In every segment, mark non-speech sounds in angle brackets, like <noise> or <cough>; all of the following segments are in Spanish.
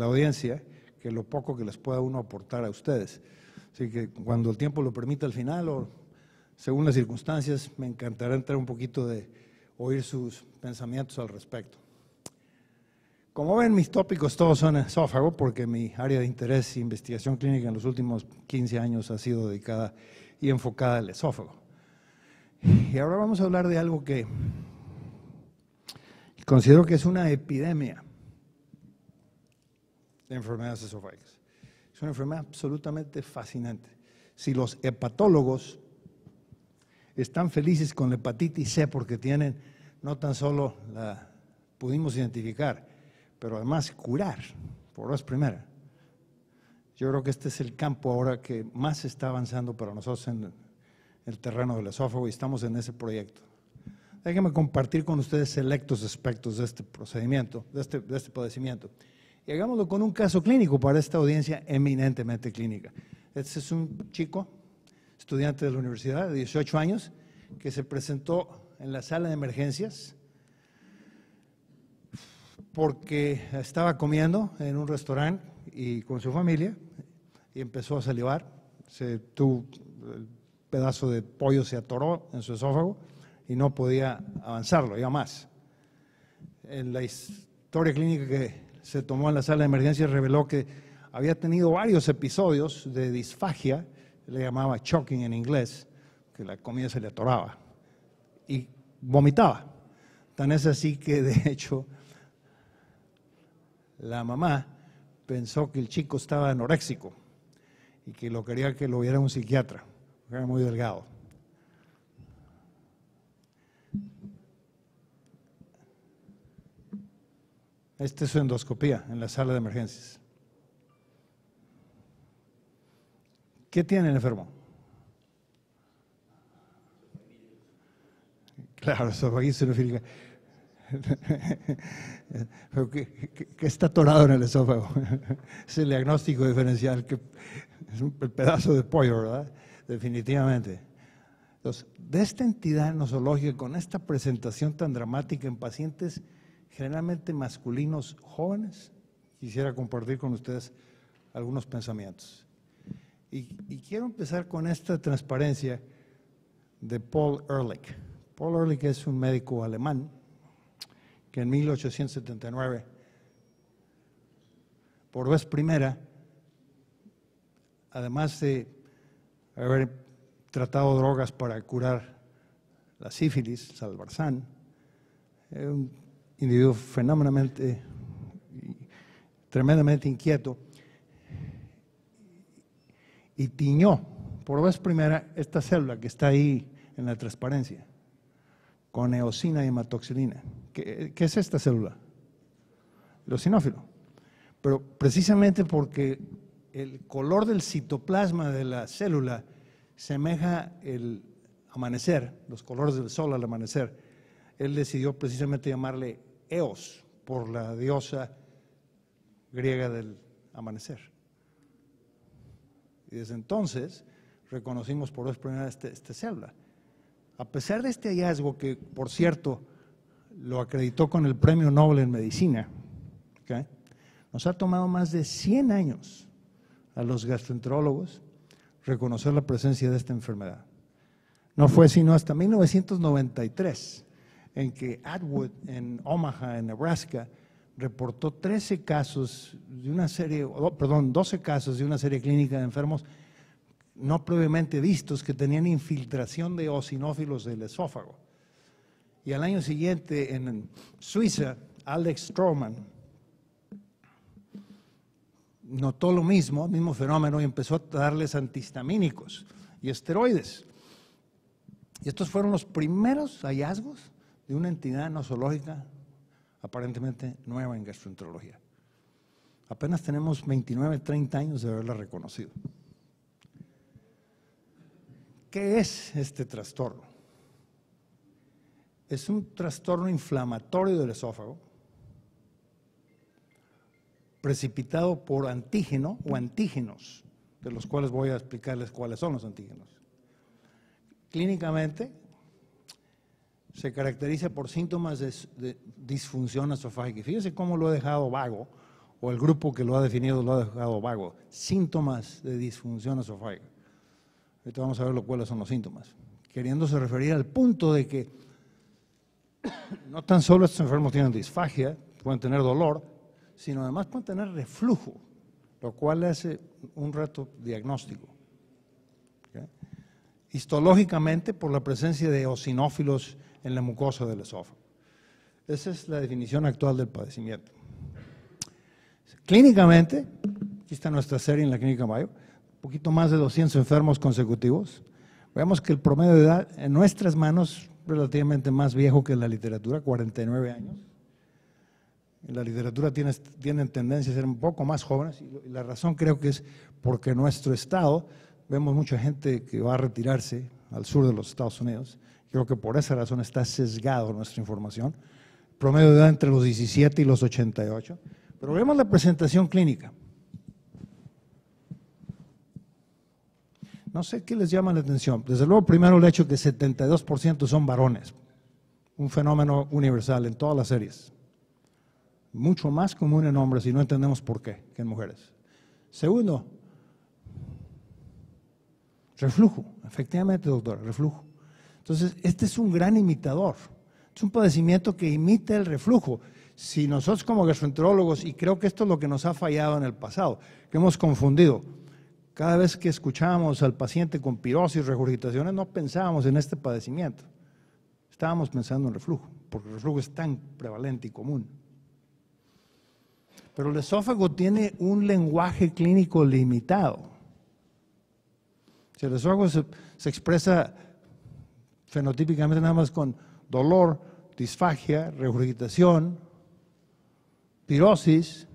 la audiencia que lo poco que les pueda uno aportar a ustedes. Así que cuando el tiempo lo permita al final o según las circunstancias, me encantará entrar un poquito de oír sus pensamientos al respecto. Como ven, mis tópicos todos son esófago porque mi área de interés e investigación clínica en los últimos 15 años ha sido dedicada y enfocada al esófago. Y ahora vamos a hablar de algo que considero que es una epidemia de enfermedades esofágicas, Es una enfermedad absolutamente fascinante. Si los hepatólogos están felices con la hepatitis C porque tienen no tan solo la pudimos identificar, pero además curar por es primera. Yo creo que este es el campo ahora que más está avanzando para nosotros en el terreno del esófago y estamos en ese proyecto. Déjenme compartir con ustedes selectos aspectos de este procedimiento, de este, este padecimiento. Y hagámoslo con un caso clínico para esta audiencia eminentemente clínica. Este es un chico, estudiante de la universidad, de 18 años, que se presentó en la sala de emergencias porque estaba comiendo en un restaurante y con su familia y empezó a salivar. Se tuvo, el pedazo de pollo se atoró en su esófago y no podía avanzarlo, ya más. En la historia clínica que se tomó en la sala de emergencia y reveló que había tenido varios episodios de disfagia, le llamaba choking en inglés, que la comida se le atoraba y vomitaba. Tan es así que de hecho la mamá pensó que el chico estaba anoréxico y que lo quería que lo viera un psiquiatra, era muy delgado. Esta es su endoscopía en la sala de emergencias. ¿Qué tiene el enfermo? Claro, esofagitis <laughs> ¿Qué está atorado en el esófago. Es el diagnóstico diferencial, que es un pedazo de pollo, ¿verdad? Definitivamente. Entonces, de esta entidad nosológica, con esta presentación tan dramática en pacientes generalmente masculinos jóvenes, quisiera compartir con ustedes algunos pensamientos. Y, quiero empezar con esta transparencia de Paul Ehrlich. Paul Ehrlich es un médico alemán que en 1879, por vez primera, además de haber tratado drogas para curar la sífilis, salvarzán, eh, individuo fenómenamente, tremendamente inquieto, y tiñó por vez primera esta célula que está ahí en la transparencia con eosina y hematoxilina. ¿Qué, es esta célula? El eosinófilo. Pero precisamente porque el color del citoplasma de la célula semeja el amanecer, los colores del sol al amanecer, él decidió precisamente llamarle Eos, por la diosa griega del amanecer. Y desde entonces reconocimos por vez primera esta este, este A pesar de este hallazgo, que por cierto lo acreditó con el Premio Nobel en Medicina, nos ha tomado más de 100 años a los gastroenterólogos reconocer la presencia de esta enfermedad. No fue sino hasta 1993 en que Atwood en Omaha, en Nebraska, reportó 13 casos de una serie, perdón, 12 casos de una serie clínica de enfermos no previamente vistos que tenían infiltración de osinófilos del esófago. Y al año siguiente en Suiza, Alex Stroman notó lo mismo, mismo fenómeno, y empezó a darles antihistamínicos y esteroides. Y estos fueron los primeros hallazgos de una entidad nosológica aparentemente nueva en gastroenterología. Apenas tenemos 29, 30 años de haberla reconocido. ¿Qué es este trastorno? Es un trastorno inflamatorio del esófago precipitado por antígeno o antígenos, de los cuales voy a explicarles cuáles son los antígenos. Clínicamente se caracteriza por síntomas de, disfunción esofágica. Fíjese cómo lo ha dejado vago, o el grupo que lo ha definido lo ha dejado vago. Síntomas de disfunción esofágica. Ahorita vamos a ver cuáles son los síntomas. se referir al punto de que <coughs> no tan solo estos enfermos tienen disfagia, pueden tener dolor, sino además pueden tener reflujo, lo cual hace un reto diagnóstico. Histológicamente, por la presencia de osinófilos en la mucosa del esófago. Esa es la definición actual del padecimiento. Clínicamente, aquí está nuestra serie en la Clínica Mayo, un poquito más de 200 enfermos consecutivos. Vemos que el promedio de edad en nuestras manos relativamente más viejo que en la literatura, 49 años. En la literatura tienen, tienen tendencia a ser un poco más jóvenes y la razón creo que es porque en nuestro estado vemos mucha gente que va a retirarse al sur de los Estados Unidos Creo que por esa razón está sesgado nuestra información. Promedio de edad entre los 17 y los 88. Pero vemos la presentación clínica. No sé qué les llama la atención. Desde luego, primero el hecho de que 72% son varones. Un fenómeno universal en todas las series. Mucho más común en hombres y no entendemos por qué que en mujeres. Segundo, reflujo. Efectivamente, doctor, reflujo. Entonces, este es un gran imitador. Es un padecimiento que imita el reflujo. Si nosotros como gastroenterólogos, y creo que esto es lo que nos ha fallado en el pasado, que hemos confundido, cada vez que escuchábamos al paciente con pirosis, regurgitaciones, no pensábamos en este padecimiento. Estábamos pensando en reflujo, porque el reflujo es tan prevalente y común. Pero el esófago tiene un lenguaje clínico limitado. Si el esófago se expresa fenotípicamente nada más con dolor, disfagia, regurgitación, pirosis.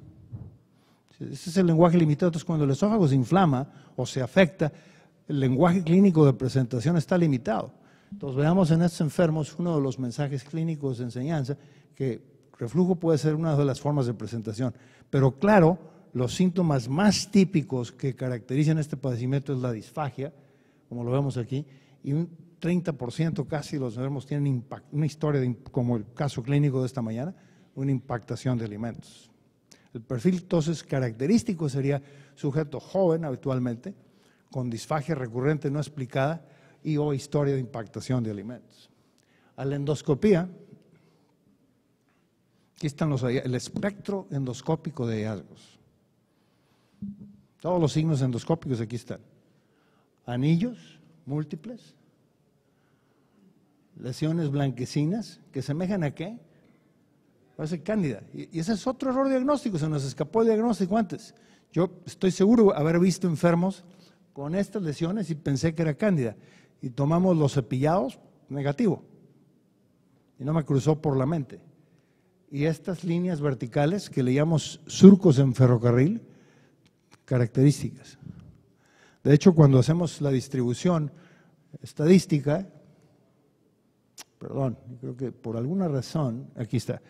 Ese es el lenguaje limitado. Entonces, cuando el esófago se inflama o se afecta, el lenguaje clínico de presentación está limitado. Entonces, veamos en estos enfermos uno de los mensajes clínicos de enseñanza que reflujo puede ser una de las formas de presentación. Pero claro, los síntomas más típicos que caracterizan este padecimiento es la disfagia, como lo vemos aquí, y 30% casi los enfermos tienen una historia de, como el caso clínico de esta mañana, una impactación de alimentos. El perfil entonces característico sería sujeto joven habitualmente, con disfagia recurrente no explicada y o historia de impactación de alimentos. A la endoscopía, aquí están los, el espectro endoscópico de hallazgos. Todos los signos endoscópicos aquí están. Anillos múltiples, lesiones blanquecinas que semejan a qué? Parece cándida. Y, ese es otro error diagnóstico, se nos escapó el diagnóstico antes. Yo estoy seguro haber visto enfermos con estas lesiones y pensé que era cándida. Y tomamos los cepillados, negativo. Y no me cruzó por la mente. Y estas líneas verticales que le llamamos surcos en ferrocarril, características. De hecho, cuando hacemos la distribución estadística, perdón, creo que por alguna razón, aquí está,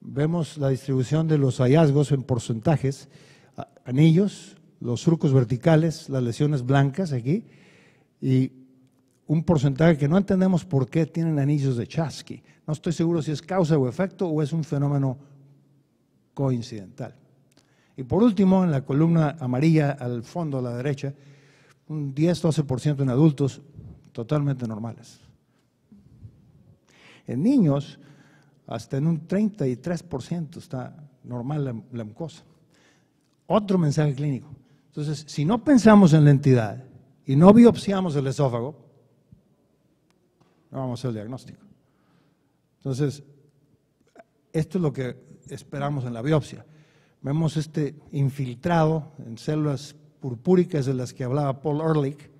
vemos la distribución de los hallazgos en porcentajes, anillos, los surcos verticales, las lesiones blancas aquí, y un porcentaje que no entendemos por qué tienen anillos de Chasqui. No estoy seguro si es causa o efecto o es un fenómeno coincidental. Y por último, en la columna amarilla al fondo a la derecha, un 10-12% en adultos totalmente normales. En niños, hasta en un 33% está normal la, mucosa. Otro mensaje clínico. Entonces, si no pensamos en la entidad y no biopsiamos el esófago, no vamos a hacer el diagnóstico. Entonces, esto es lo que esperamos en la biopsia. Vemos este infiltrado en células purpúricas de las que hablaba Paul Ehrlich,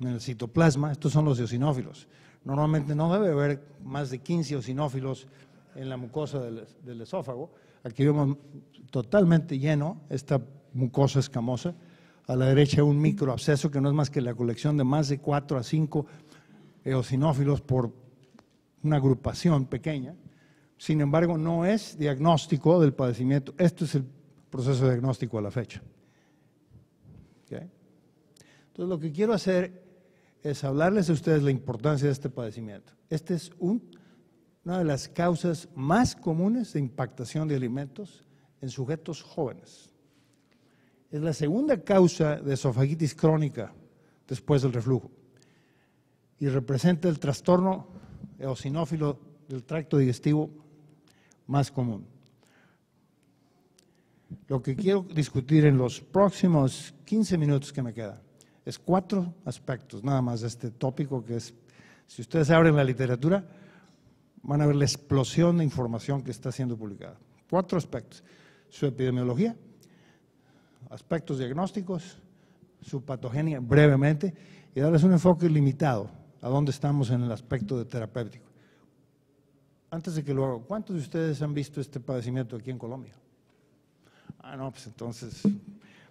en el citoplasma, estos son los eosinófilos. Normalmente no debe haber más de 15 eosinófilos en la mucosa del, esófago. Aquí vemos totalmente lleno esta mucosa escamosa. A la derecha un microabsceso que no es más que la colección de más de 4 a 5 eosinófilos eh, por una agrupación pequeña. Sin embargo, no es diagnóstico del padecimiento. Esto es el proceso diagnóstico a la fecha. Entonces, lo que quiero hacer es hablarles a ustedes la importancia de este padecimiento. Este es una de las causas más comunes de impactación de alimentos en sujetos jóvenes. Es la segunda causa de esofagitis crónica después del reflujo y representa el trastorno eosinófilo del tracto digestivo más común. Lo que quiero discutir en los próximos 15 minutos que me quedan es cuatro aspectos, nada más de este tópico que es, si ustedes abren la literatura, van a ver la explosión de información que está siendo publicada. Cuatro aspectos. Su epidemiología, aspectos diagnósticos, su patogenia brevemente y darles un enfoque limitado a dónde estamos en el aspecto terapéutico. Antes de que lo haga, ¿cuántos de ustedes han visto este padecimiento aquí en Colombia? Ah, no, pues entonces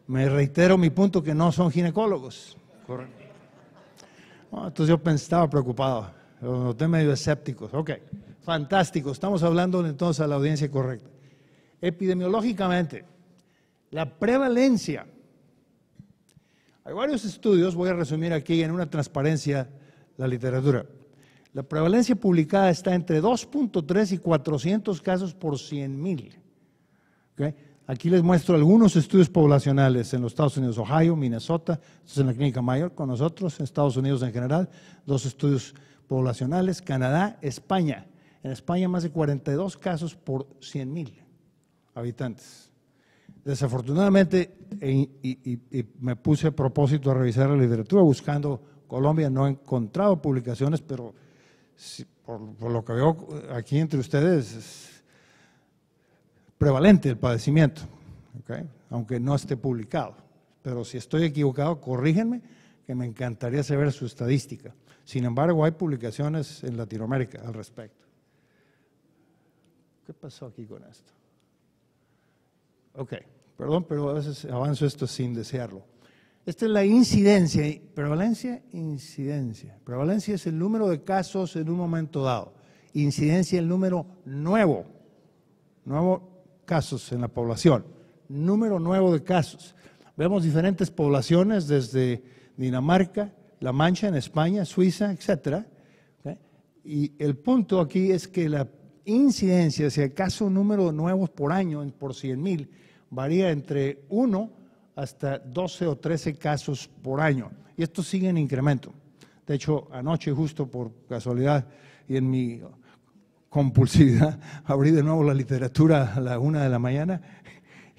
me reitero mi punto que no son ginecólogos. entonces yo estaba preocupado, no noté medio escépticos. Ok, fantástico, estamos hablando entonces a la audiencia correcta. Epidemiológicamente, la prevalencia. Hay varios estudios, voy a resumir aquí en una transparencia la literatura. La prevalencia publicada está entre 2.3 y 400 casos por 100 mil. Aquí les muestro algunos estudios poblacionales en los Estados Unidos, Ohio, Minnesota, en la Clínica Mayor con nosotros, en Estados Unidos en general, dos estudios poblacionales, Canadá, España. En España más de 42 casos por 100 mil habitantes. Desafortunadamente, y, me puse a propósito a revisar la literatura buscando Colombia, no he encontrado publicaciones, pero por, lo que veo aquí entre ustedes, prevalente el padecimiento, aunque no esté publicado. Pero si estoy equivocado, corrígenme, que me encantaría saber su estadística. Sin embargo, hay publicaciones en Latinoamérica al respecto. ¿Qué pasó aquí con esto? Ok, perdón, pero a veces avanzo esto sin desearlo. Esta es la incidencia, prevalencia, incidencia. Prevalencia es el número de casos en un momento dado. Incidencia es el número nuevo, nuevo casos en la población, número nuevo de casos. Vemos diferentes poblaciones desde Dinamarca, La Mancha en España, Suiza, etcétera. Y el punto aquí es que la incidencia, si acaso caso número nuevos por año por 100.000 mil, varía entre 1 hasta 12 o 13 casos por año. Y esto sigue en incremento. De hecho, anoche, justo por casualidad, y en mi compulsividad, <laughs> abrí de nuevo la literatura a la una de la mañana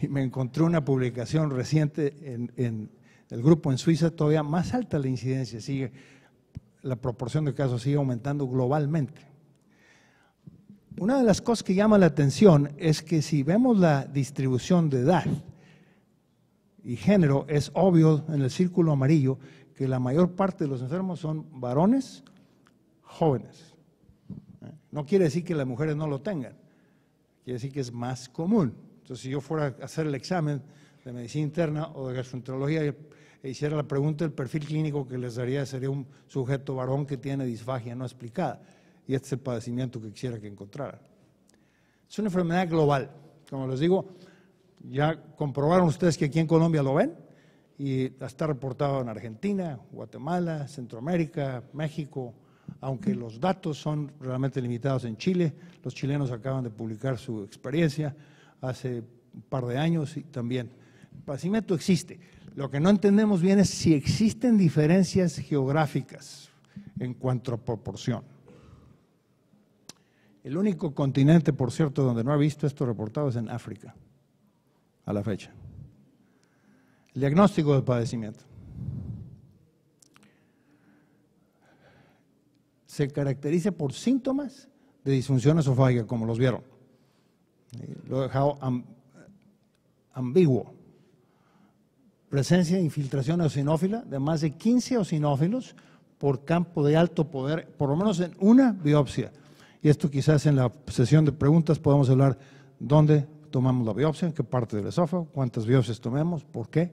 y me encontré una publicación reciente en, en el grupo en Suiza, todavía más alta la incidencia, sigue, la proporción de casos sigue aumentando globalmente. Una de las cosas que llama la atención es que si vemos la distribución de edad y género, es obvio en el círculo amarillo que la mayor parte de los enfermos son varones jóvenes. No quiere decir que las mujeres no lo tengan, quiere decir que es más común. Entonces, si yo fuera a hacer el examen de medicina interna o de gastroenterología e hiciera la pregunta, el perfil clínico que les daría sería un sujeto varón que tiene disfagia no explicada. Y este es el padecimiento que quisiera que encontrara. Es una enfermedad global. Como les digo, ya comprobaron ustedes que aquí en Colombia lo ven y está reportado en Argentina, Guatemala, Centroamérica, México, aunque los datos son realmente limitados en Chile. Los chilenos acaban de publicar su experiencia hace un par de años y también el padecimiento existe. Lo que no entendemos bien es si existen diferencias geográficas en cuanto a proporción. El único continente, por cierto, donde no ha visto esto reportado es en África, a la fecha. El diagnóstico del padecimiento. se caracteriza por síntomas de disfunción esofágica, como los vieron. Eh, lo he dejado ambiguo. Presencia de infiltración eosinófila de más de 15 eosinófilos por campo de alto poder, por lo menos en una biopsia. Y esto quizás en la sesión de preguntas podemos hablar dónde tomamos la biopsia, en qué parte del esófago, cuántas biopsias tomemos, por qué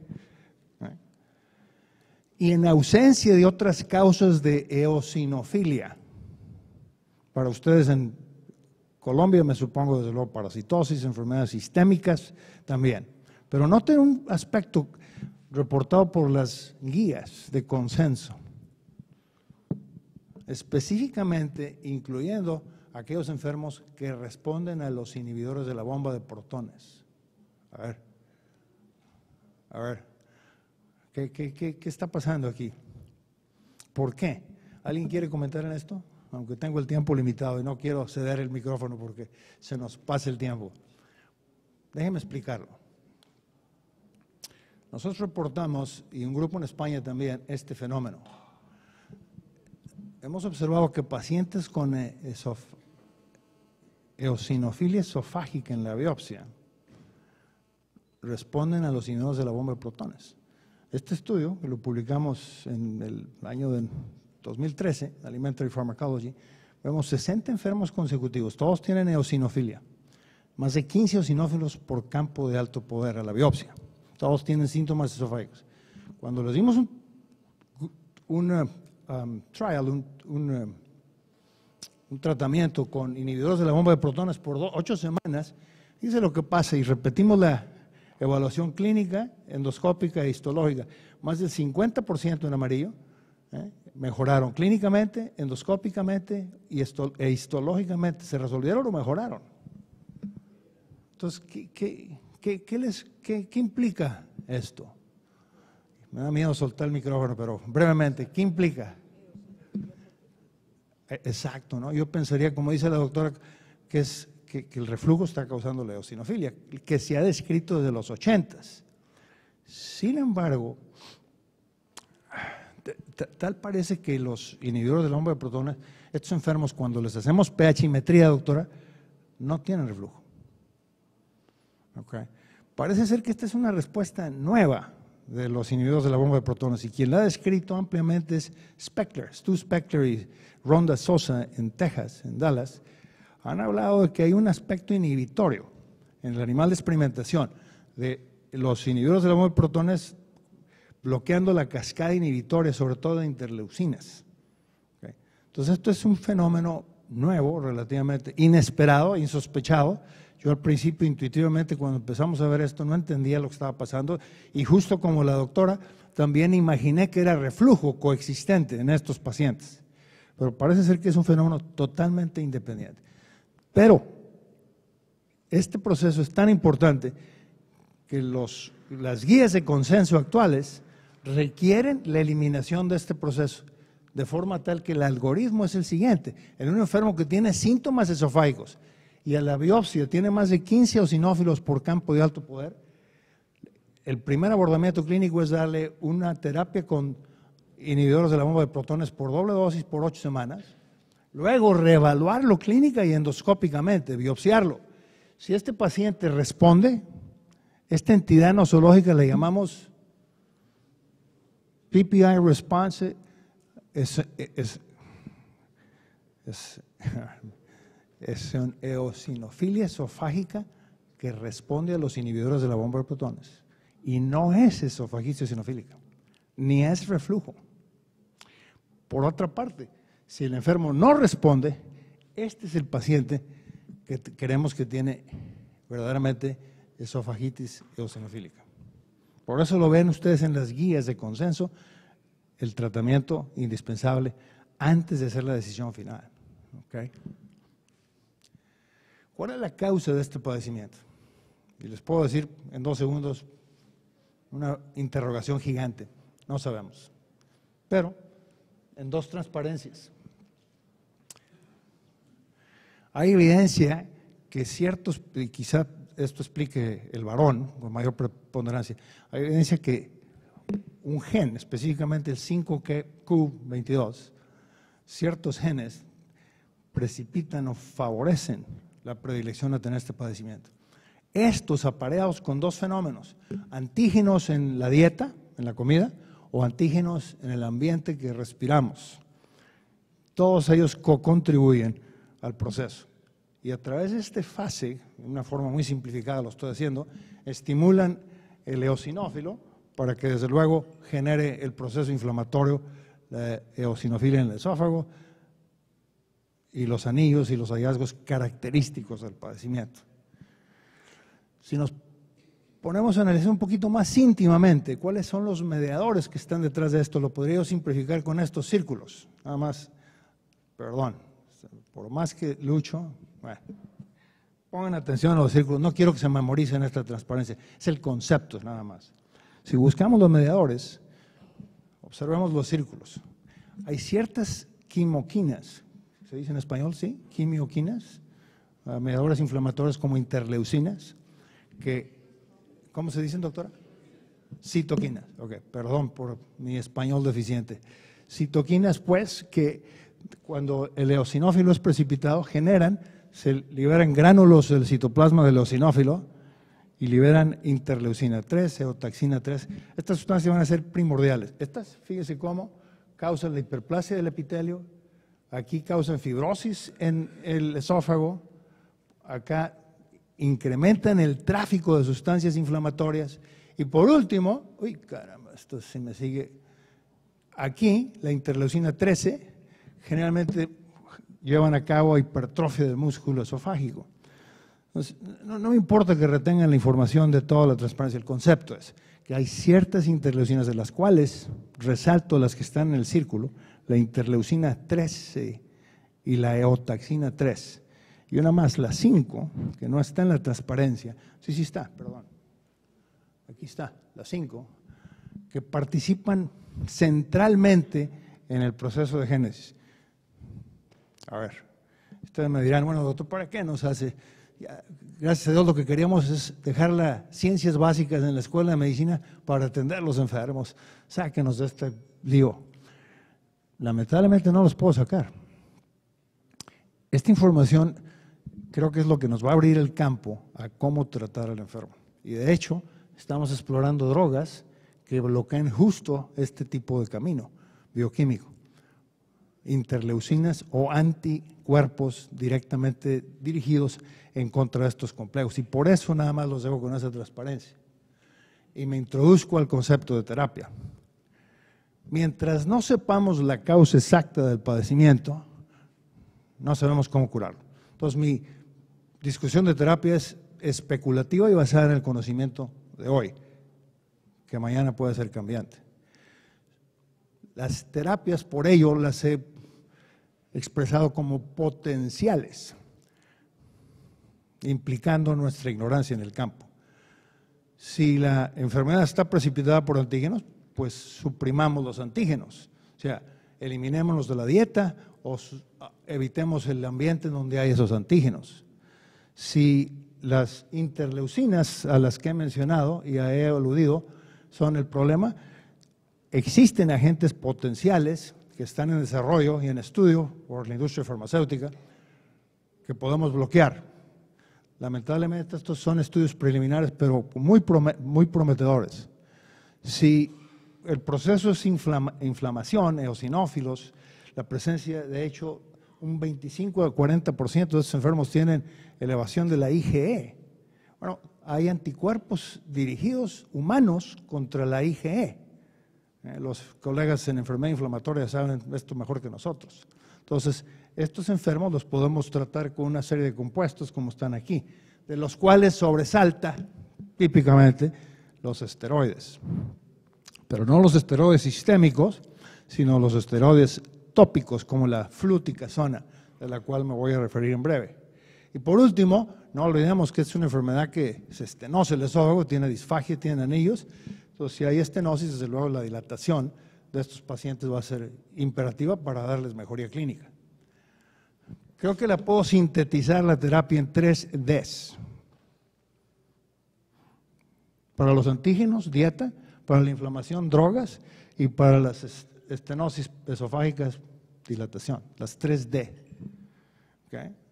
y en ausencia de otras causas de eosinofilia. Para ustedes en Colombia, me supongo, desde luego, parasitosis, enfermedades sistémicas también. Pero noten un aspecto reportado por las guías de consenso, específicamente incluyendo aquellos enfermos que responden a los inhibidores de la bomba de protones. A ver, a ver. ¿Qué, está pasando aquí? ¿Por qué? ¿Alguien quiere comentar en esto? Aunque tengo el tiempo limitado y no quiero ceder el micrófono porque se nos pasa el tiempo. Déjenme explicarlo. Nosotros reportamos, y un grupo en España también, este fenómeno. Hemos observado que pacientes con eh, eosinofilia esofágica en la biopsia responden a los inhibidores de la bomba de protones. Este estudio, que lo publicamos en el año de 2013, Alimentary Pharmacology, vemos 60 enfermos consecutivos, todos tienen eosinofilia, más de 15 eosinófilos por campo de alto poder a la biopsia, todos tienen síntomas esofágicos. Cuando les dimos un, um, um, trial, un, um, un, tratamiento con inhibidores de la bomba de protones por 8 semanas, dice lo que pasa y repetimos la, evaluación clínica, endoscópica e histológica, más del 50% en amarillo, ¿eh? mejoraron clínicamente, endoscópicamente y e histológicamente. ¿Se resolvieron o mejoraron? Entonces, ¿qué, implica esto? Me da miedo soltar el micrófono, pero brevemente, ¿qué implica? E, exacto, ¿no? Yo pensaría, como dice la doctora, que es que, el reflujo está causando la eosinofilia, que se ha descrito desde los 80. Sin embargo, tal parece que los inhibidores de la bomba de protones, estos enfermos, cuando les hacemos metría, doctora, no tienen reflujo. Okay. Parece ser que esta es una respuesta nueva de los inhibidores de la bomba de protones y quien la ha descrito ampliamente es Speckler, Stu Speckler y Rhonda Sosa en Texas, en Dallas, han hablado de que hay un aspecto inhibitorio en el animal de experimentación de los inhibidores del amor de protones bloqueando la cascada inhibitoria, sobre todo de interleucinas. Entonces, esto es un fenómeno nuevo, relativamente inesperado, insospechado. Yo al principio, intuitivamente, cuando empezamos a ver esto, no entendía lo que estaba pasando y justo como la doctora, también imaginé que era reflujo coexistente en estos pacientes. Pero parece ser que es un fenómeno totalmente independiente. Pero este proceso es tan importante que las guías de consenso actuales requieren la eliminación de este proceso, de forma tal que el algoritmo es el siguiente. En un enfermo que tiene síntomas esofágicos y a la biopsia tiene más de 15 osinófilos por campo de alto poder, el primer abordamiento clínico es darle una terapia con inhibidores de la bomba de protones por doble dosis por ocho semanas Luego, reevaluarlo clínica y endoscópicamente, biopsiarlo. Si este paciente responde, esta entidad nosológica la llamamos PPI Response. Es, una eosinofilia esofágica que responde a los inhibidores de la bomba de protones. Y no es esofagitis eosinofílica, ni es reflujo. Por otra parte, si el enfermo no responde, este es el paciente que creemos que tiene verdaderamente esofagitis eosinofílica. Por eso lo ven ustedes en las guías de consenso, el tratamiento indispensable antes de hacer la decisión final. ¿Cuál es la causa de este padecimiento? Y les puedo decir en dos segundos una interrogación gigante. No sabemos. Pero en dos transparencias. Hay evidencia que ciertos, y quizá esto explique el varón con mayor preponderancia, hay evidencia que un gen, específicamente el 5Q22, ciertos genes precipitan o favorecen la predilección a tener este padecimiento. Estos apareados con dos fenómenos, antígenos en la dieta, en la comida, o antígenos en el ambiente que respiramos. Todos ellos co-contribuyen al proceso. Y a través de este fase, de una forma muy simplificada lo estoy haciendo, estimulan el eosinófilo para que desde luego genere el proceso inflamatorio, de eosinofilia en el esófago y los anillos y los hallazgos característicos del padecimiento. Si nos ponemos a analizar un poquito más íntimamente cuáles son los mediadores que están detrás de esto, lo podría simplificar con estos círculos, nada más, perdón por más que lucho, pongan atención a los círculos, no quiero que se memoricen esta transparencia, es el concepto nada más. Si buscamos los mediadores, observemos los círculos. Hay ciertas quimoquinas, se dice en español, ¿sí? Quimioquinas, eh, mediadores inflamatorios como interleucinas, que, ¿cómo se dicen, doctora? Citoquinas, ok, perdón por mi español deficiente. Citoquinas, pues, que cuando el eosinófilo es precipitado, generan, se liberan gránulos del citoplasma del eosinófilo y liberan interleucina 3, eotaxina 3. Estas sustancias van a ser primordiales. Estas, fíjese cómo, causan la hiperplasia del epitelio, aquí causan fibrosis en el esófago, acá incrementan el tráfico de sustancias inflamatorias y por último, uy caramba, esto se me sigue, aquí la interleucina 13 generalmente llevan a cabo hipertrofia del músculo esofágico. no, me importa que retengan la información de toda la transparencia, el concepto es que hay ciertas interleucinas de las cuales, resalto las que están en el círculo, la interleucina 13 y la eotaxina 3, y una más, la 5, que no está en la transparencia, sí, sí está, perdón, aquí está, la 5, que participan centralmente en el proceso de génesis. A ver, ustedes me dirán, bueno, doctor, ¿para qué nos hace? gracias a Dios lo que queríamos es dejar las ciencias básicas en la escuela de medicina para atender a los enfermos. Sáquenos de este lío. Lamentablemente no los puedo sacar. Esta información creo que es lo que nos va a abrir el campo a cómo tratar al enfermo. Y de hecho, estamos explorando drogas que bloqueen justo este tipo de camino bioquímico interleucinas o anticuerpos directamente dirigidos en contra de estos complejos. Y por eso nada más los dejo con esa transparencia. Y me introduzco al concepto de terapia. Mientras no sepamos la causa exacta del padecimiento, no sabemos cómo curarlo. Entonces mi discusión de terapia es especulativa y basada en el conocimiento de hoy, que mañana puede ser cambiante. Las terapias, por ello, las he expresado como potenciales, implicando nuestra ignorancia en el campo. Si la enfermedad está precipitada por antígenos, pues suprimamos los antígenos, o sea, eliminémonos de la dieta o ah, evitemos el ambiente donde hay esos antígenos. Si las interleucinas a las que he mencionado y he aludido son el problema, existen agentes potenciales que están en desarrollo y en estudio por la industria farmacéutica que podemos bloquear. Lamentablemente estos son estudios preliminares, pero muy, muy prometedores. Si el proceso es inflamación, eosinófilos, la presencia, de hecho, un 25 a 40% de estos enfermos tienen elevación de la IgE. Bueno, hay anticuerpos dirigidos humanos contra la IgE. Eh, los colegas en enfermedad inflamatoria saben esto mejor que nosotros. Entonces, estos enfermos los podemos tratar con una serie de compuestos como están aquí, de los cuales sobresalta típicamente los esteroides. Pero no los esteroides sistémicos, sino los esteroides tópicos como la flútica zona, de la cual me voy a referir en breve. Y por último, no olvidemos que es una enfermedad que se estenosa el esófago, tiene disfagia, tiene anillos, entonces, si hay estenosis, desde luego la dilatación de estos pacientes va a ser imperativa para darles mejoría clínica. Creo que la puedo sintetizar la terapia en tres Ds. Para los antígenos, dieta, para la inflamación, drogas, y para las estenosis esofágicas, dilatación, las tres D.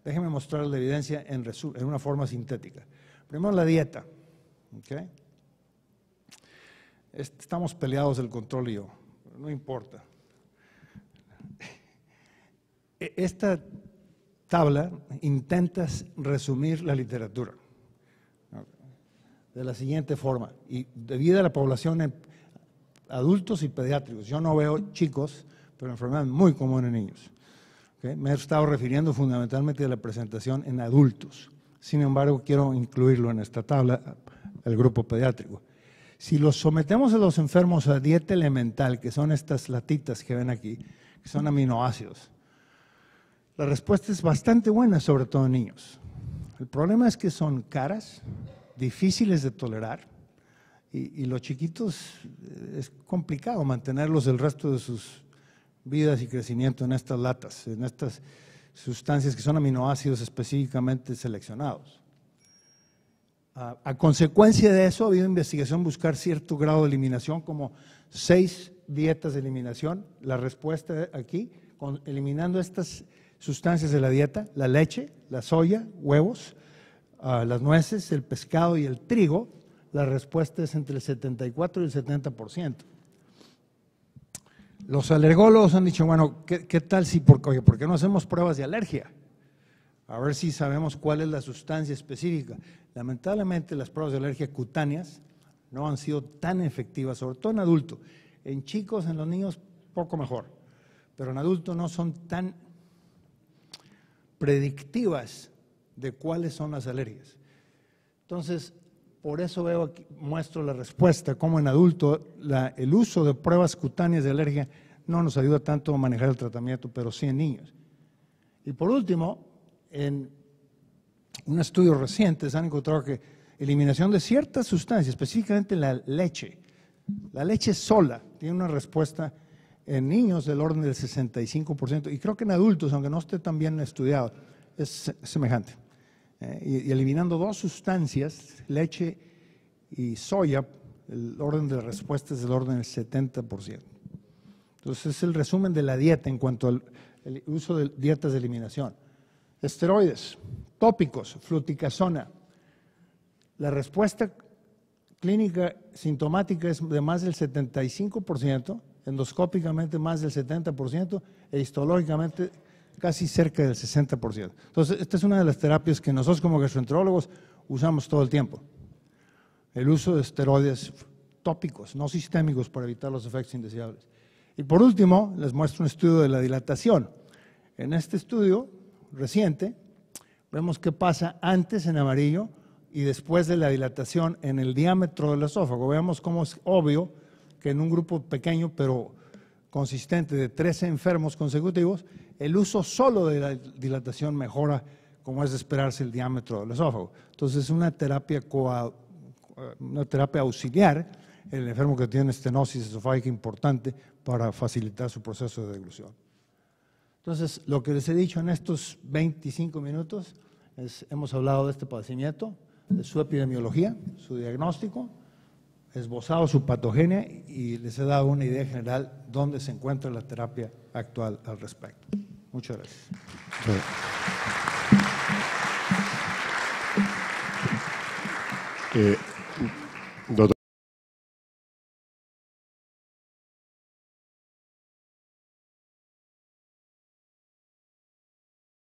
Déjenme mostrar la evidencia en, una forma sintética. Primero la dieta estamos peleados del control y yo, no importa. E, esta tabla intenta resumir la literatura de la siguiente forma, y debido a la población en adultos y pediátricos, yo no veo chicos, pero enfermedad muy común en niños. Me he estado refiriendo fundamentalmente a la presentación en adultos, sin embargo quiero incluirlo en esta tabla, el grupo pediátrico. Si los sometemos a los enfermos a dieta elemental, que son estas latitas que ven aquí, que son aminoácidos, la respuesta es bastante buena, sobre todo en niños. El problema es que son caras, difíciles de tolerar, y, y los chiquitos eh, es complicado mantenerlos el resto de sus vidas y crecimiento en estas latas, en estas sustancias que son aminoácidos específicamente seleccionados a, consecuencia de eso ha habido investigación buscar cierto grado de eliminación, como seis dietas de eliminación. La respuesta aquí, con, eliminando estas sustancias de la dieta, la leche, la soya, huevos, ah, las nueces, el pescado y el trigo, la respuesta es entre el 74 y el 70%. Los alergólogos han dicho, bueno, ¿qué, tal si, por, oye, ¿por no hacemos pruebas de alergia? a ver si sabemos cuál es la sustancia específica. Lamentablemente las pruebas de alergia cutáneas no han sido tan efectivas, sobre todo en adultos. En chicos, en los niños, poco mejor, pero en adultos no son tan predictivas de cuáles son las alergias. Entonces, por eso veo aquí, muestro la respuesta, cómo en adulto el uso de pruebas cutáneas de alergia no nos ayuda tanto a manejar el tratamiento, pero sí en niños. Y por último, en un estudio reciente se han encontrado que eliminación de ciertas sustancias, específicamente la leche, la leche sola tiene una respuesta en niños del orden del 65% y creo que en adultos, aunque no esté tan bien estudiado, es semejante. Eh, y, eliminando dos sustancias, leche y soya, el orden de respuesta es del orden del 70%. Entonces es el resumen de la dieta en cuanto al uso de dietas de eliminación. Esteroides, tópicos, fluticasona. La respuesta clínica sintomática es de más del 75%, endoscópicamente más del 70% e histológicamente casi cerca del 60%. Entonces, esta es una de las terapias que nosotros como gastroenterólogos usamos todo el tiempo. El uso de esteroides tópicos, no sistémicos, para evitar los efectos indeseables. Y por último, les muestro un estudio de la dilatación. En este estudio reciente, vemos qué pasa antes en amarillo y después de la dilatación en el diámetro del esófago. Veamos cómo es obvio que en un grupo pequeño pero consistente de 13 enfermos consecutivos, el uso solo de la dilatación mejora, como es de esperarse, el diámetro del esófago. Entonces es una terapia, una terapia auxiliar el enfermo que tiene estenosis esofágica importante para facilitar su proceso de deglución. Entonces, lo que les he dicho en estos 25 minutos es, hemos hablado de este padecimiento, de su epidemiología, su diagnóstico, esbozado su patogenia y les he dado una idea general dónde se encuentra la terapia actual al respecto. Muchas gracias. Eh,